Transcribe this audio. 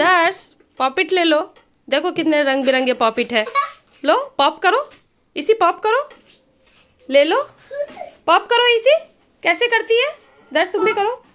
दर्श पॉपिट ले लो देखो कितने रंग बिरंगे पॉपिट है लो पॉप करो इसी पॉप करो ले लो पॉप करो इसी कैसे करती है दर्श तुम भी करो